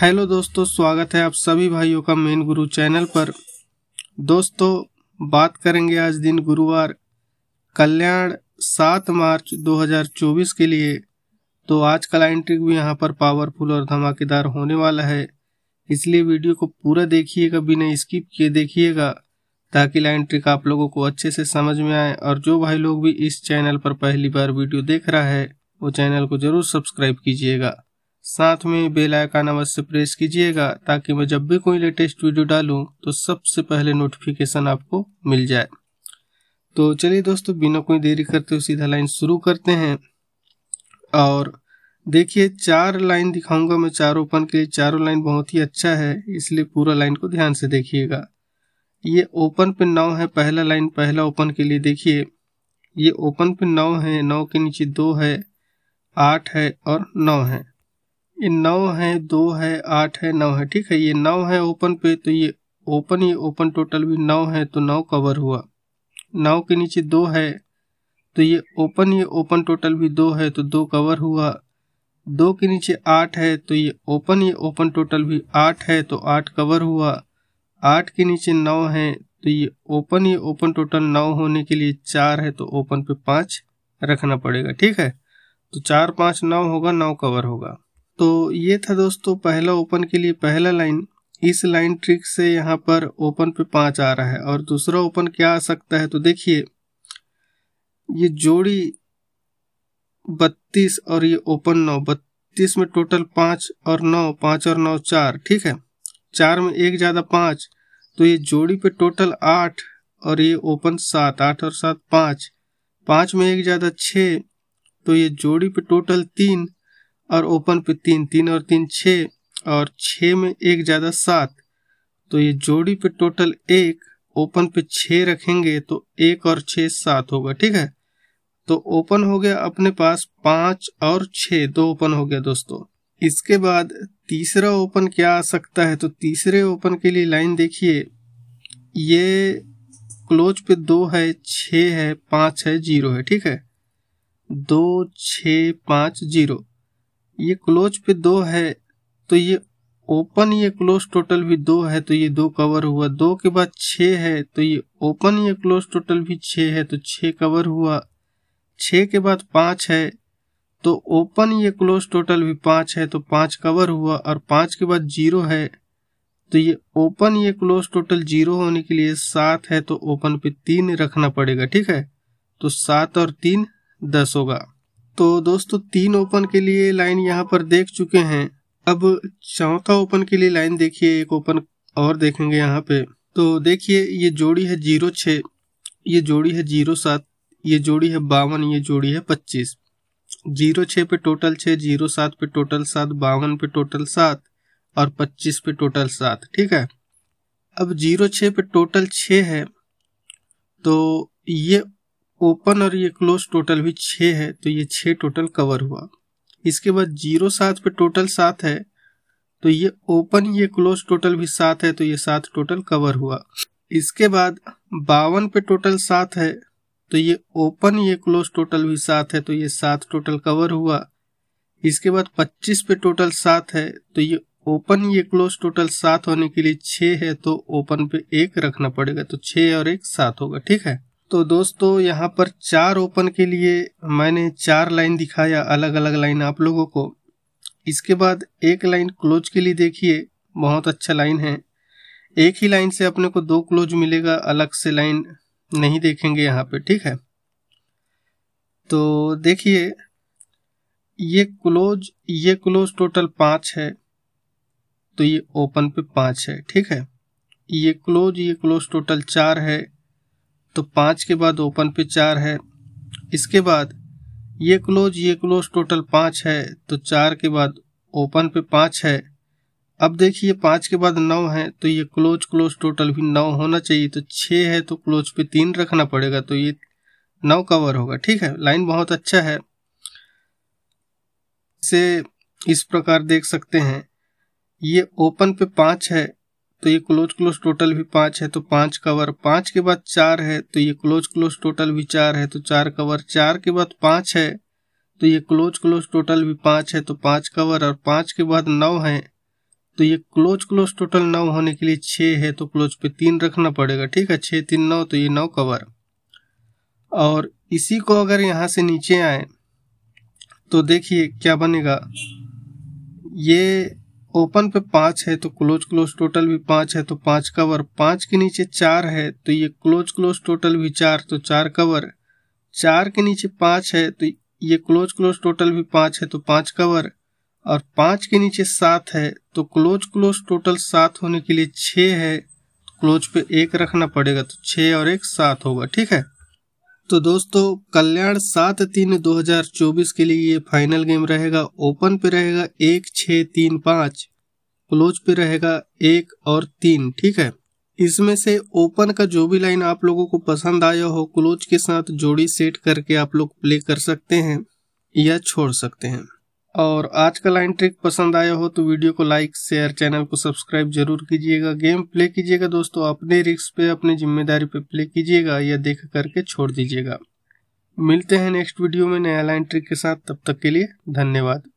hello दोस्तों स्वागत है आप सभी भाइयों का मेन गुरु चैनल पर दोस्तों बात करेंगे आज दिन गुरुवार कल्याण सात मार्च 2024 के लिए तो आज का लाइन ट्रिक भी यहाँ पर पावरफुल और धमाकेदार होने वाला है इसलिए वीडियो को पूरा देखिएगा बिना स्किप किए देखिएगा ताकि लाइन ट्रिक आप लोगों को अच्छे से समझ में आए और जो भाई लोग भी इस चैनल पर पहली बार वीडियो देख रहा है वो चैनल को जरूर सब्सक्राइब कीजिएगा साथ में बेल आइकन अवश्य प्रेस कीजिएगा ताकि मैं जब भी कोई लेटेस्ट वीडियो डालूं तो सबसे पहले नोटिफिकेशन आपको मिल जाए तो चलिए दोस्तों बिना कोई देरी करते हुए सीधा लाइन शुरू करते हैं और देखिए चार लाइन दिखाऊंगा मैं चारों ओपन के लिए चारों लाइन बहुत ही अच्छा है इसलिए पूरा लाइन को ध्यान से देखिएगा ये ओपन पे नौ है पहला लाइन पहला ओपन के लिए देखिए ये ओपन पे नौ है नौ के नीचे दो है आठ है और नौ है ये नौ है दो है आठ है नौ है ठीक है ये नौ है ओपन पे तो ये ओपन ये ओपन टोटल भी नौ है तो नौ कवर हुआ नौ के नीचे दो है तो ये ओपन ये ओपन टोटल भी दो है तो दो कवर हुआ दो के नीचे आठ है तो ये ओपन ये ओपन टोटल भी आठ है तो आठ कवर हुआ आठ के नीचे नौ है तो ये ओपन ये ओपन टोटल नौ होने के लिए चार है तो ओपन पे पाँच रखना पड़ेगा ठीक है तो चार पाँच नौ होगा नौ कवर होगा तो ये था दोस्तों पहला ओपन के लिए पहला लाइन इस लाइन ट्रिक से यहाँ पर ओपन पे पाँच आ रहा है और दूसरा ओपन क्या आ सकता है तो देखिए ये जोड़ी बत्तीस और ये ओपन नौ बत्तीस में टोटल पाँच और नौ पाँच और नौ चार ठीक है चार में एक ज़्यादा पाँच तो ये जोड़ी पे टोटल आठ और ये ओपन सात आठ और सात पाँच पाँच में एक ज़्यादा छः तो ये जोड़ी पे टोटल तीन और ओपन पे तीन तीन और तीन छः और छः में एक ज़्यादा सात तो ये जोड़ी पे टोटल एक ओपन पे छः रखेंगे तो एक और छः सात होगा ठीक है तो ओपन हो गया अपने पास पाँच और छः दो ओपन हो गया दोस्तों इसके बाद तीसरा ओपन क्या आ सकता है तो तीसरे ओपन के लिए लाइन देखिए ये क्लोज पे दो है छ है पाँच है जीरो है ठीक है दो छ पाँच जीरो ये क्लोज पे दो है तो ये ओपन ये क्लोज टोटल भी दो है तो ये दो कवर हुआ दो के बाद छ है तो ये ओपन ये क्लोज टोटल भी छ है तो छ कवर हुआ छ के बाद पाँच है तो ओपन ये क्लोज टोटल भी पांच है तो पाँच कवर हुआ और पांच के बाद जीरो है तो ये ओपन ये क्लोज टोटल जीरो होने के लिए सात है तो ओपन पे तीन रखना पड़ेगा ठीक है तो सात और तीन दस होगा तो दोस्तों तीन ओपन के लिए लाइन यहाँ पर देख चुके हैं अब चौथा ओपन के लिए लाइन देखिए एक ओपन और देखेंगे यहाँ पे तो देखिए ये जोड़ी है जीरो छ ये जोड़ी है जीरो सात ये जोड़ी है बावन ये जोड़ी है पच्चीस जीरो छः पे टोटल छः जीरो सात पे टोटल सात बावन पे टोटल सात और पच्चीस पे टोटल सात ठीक है अब जीरो छः पे टोटल छः है तो ये ओपन और ये क्लोज टोटल भी छः है तो ये छः टोटल कवर हुआ इसके बाद जीरो सात पे टोटल सात है तो ये ओपन ये क्लोज टोटल भी सात है तो ये सात टोटल कवर हुआ इसके बाद बावन पे टोटल सात है तो ये ओपन ये क्लोज टोटल भी सात है तो ये सात टोटल कवर हुआ इसके बाद पच्चीस पे टोटल सात है तो ये ओपन ये क्लोज टोटल सात होने के लिए छः है तो ओपन पे एक रखना पड़ेगा तो छः और एक सात होगा ठीक है तो दोस्तों यहाँ पर चार ओपन के लिए मैंने चार लाइन दिखाया अलग अलग लाइन आप लोगों को इसके बाद एक लाइन क्लोज के लिए देखिए बहुत अच्छा लाइन है एक ही लाइन से अपने को दो क्लोज मिलेगा अलग से लाइन नहीं देखेंगे यहाँ पे ठीक है तो देखिए ये क्लोज ये क्लोज टोटल पाँच है तो ये ओपन पे पाँच है ठीक है ये क्लोज ये क्लोज टोटल चार है तो पाँच के बाद ओपन पे चार है इसके बाद ये क्लोज ये क्लोज टोटल पाँच है तो चार के बाद ओपन पे पाँच है अब देखिए पाँच के बाद नौ है तो ये क्लोज क्लोज टोटल भी नौ होना चाहिए तो छः है तो क्लोज पे तीन रखना पड़ेगा तो ये नौ कवर होगा ठीक है लाइन बहुत अच्छा है इसे इस प्रकार देख सकते हैं ये ओपन पे पाँच है तो ये क्लोज क्लोज टोटल भी पाँच है तो पाँच कवर पाँच के बाद चार है तो ये क्लोज क्लोज टोटल भी चार है तो चार कवर चार के बाद पाँच है तो ये क्लोज क्लोज टोटल भी पाँच है तो पाँच कवर और पाँच के बाद नौ है तो ये क्लोज क्लोज टोटल नौ होने के लिए छः है तो क्लोज पे तीन रखना पड़ेगा ठीक है छः तीन नौ तो ये नौ कवर और इसी को अगर यहाँ से नीचे आए तो देखिए क्या बनेगा ये ओपन पे पांच है तो क्लोज क्लोज टोटल भी पांच है तो पांच कवर पांच के नीचे चार है तो ये क्लोज क्लोज टोटल भी चार तो चार कवर चार के नीचे पांच है तो ये क्लोज क्लोज टोटल भी पांच है तो पांच कवर और पांच के नीचे सात है तो क्लोज क्लोज टोटल सात होने के लिए छ है तो क्लोज पे एक रखना पड़ेगा तो छ और एक सात होगा ठीक है तो दोस्तों कल्याण सात तीन 2024 के लिए ये फाइनल गेम रहेगा ओपन पे रहेगा एक छ तीन पाँच क्लोज पे रहेगा एक और तीन ठीक है इसमें से ओपन का जो भी लाइन आप लोगों को पसंद आया हो क्लोज के साथ जोड़ी सेट करके आप लोग प्ले कर सकते हैं या छोड़ सकते हैं और आज का लाइन ट्रिक पसंद आया हो तो वीडियो को लाइक शेयर चैनल को सब्सक्राइब जरूर कीजिएगा गेम प्ले कीजिएगा दोस्तों अपने रिक्स पे अपनी जिम्मेदारी पे प्ले कीजिएगा या देख करके छोड़ दीजिएगा मिलते हैं नेक्स्ट वीडियो में नया लाइन ट्रिक के साथ तब तक के लिए धन्यवाद